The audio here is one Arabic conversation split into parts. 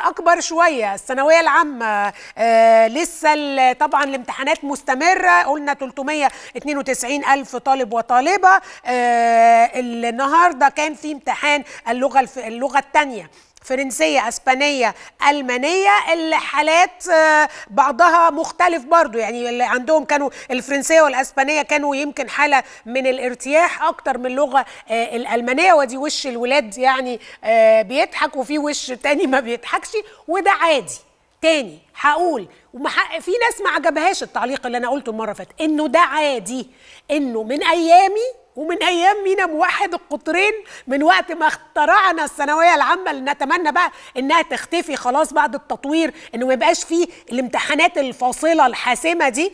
اكبر شويه الثانويه العامه آه لسه طبعا الامتحانات مستمره قلنا 392 الف طالب وطالبه آه النهارده كان في امتحان اللغه اللغه الثانيه فرنسية أسبانية ألمانية الحالات آه، بعضها مختلف برضو يعني اللي عندهم كانوا الفرنسية والأسبانية كانوا يمكن حالة من الارتياح أكتر من اللغة آه، الألمانية ودي وش الولاد يعني آه، بيضحك وفي وش تاني ما بيضحكش وده عادي تاني هقول ومحق في ناس ما عجبهاش التعليق اللي انا قلته المره فاتت انه ده عادي انه من ايامي ومن ايام مينا موحد القطرين من وقت ما اخترعنا الثانويه العامه اللي نتمنى بقى انها تختفي خلاص بعد التطوير انه ما يبقاش فيه الامتحانات الفاصله الحاسمه دي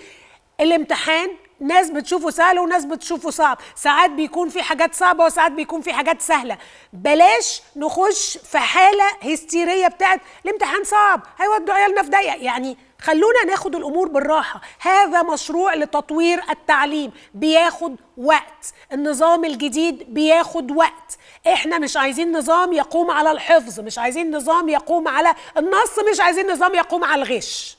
الامتحان ناس بتشوفه سهل وناس بتشوفه صعب ساعات بيكون في حاجات صعبه وساعات بيكون في حاجات سهله بلاش نخش في حاله هستيريه بتاعت الامتحان صعب هيودوا عيالنا في ضيق يعني خلونا ناخد الامور بالراحه هذا مشروع لتطوير التعليم بياخد وقت النظام الجديد بياخد وقت احنا مش عايزين نظام يقوم على الحفظ مش عايزين نظام يقوم على النص مش عايزين نظام يقوم على الغش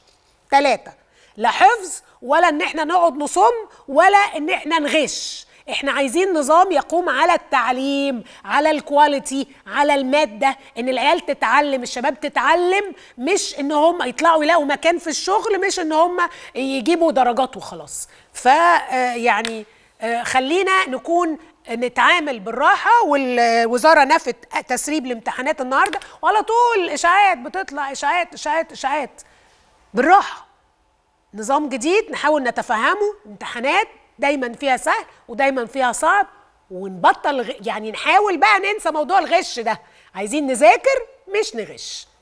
ثلاثه لا حفظ ولا ان احنا نقعد نصم ولا ان احنا نغش احنا عايزين نظام يقوم على التعليم على الكواليتي على الماده ان العيال تتعلم الشباب تتعلم مش ان هم يطلعوا يلاقوا مكان في الشغل مش ان هم يجيبوا درجات وخلاص فيعني آه، آه، خلينا نكون نتعامل بالراحة والوزارة نفت تسريب الامتحانات النهاردة وعلى طول إشاعات بتطلع إشاعات إشاعات إشاعات بالراحة نظام جديد نحاول نتفهمه امتحانات دايما فيها سهل ودايما فيها صعب ونبطل يعني نحاول بقى ننسى موضوع الغش ده عايزين نذاكر مش نغش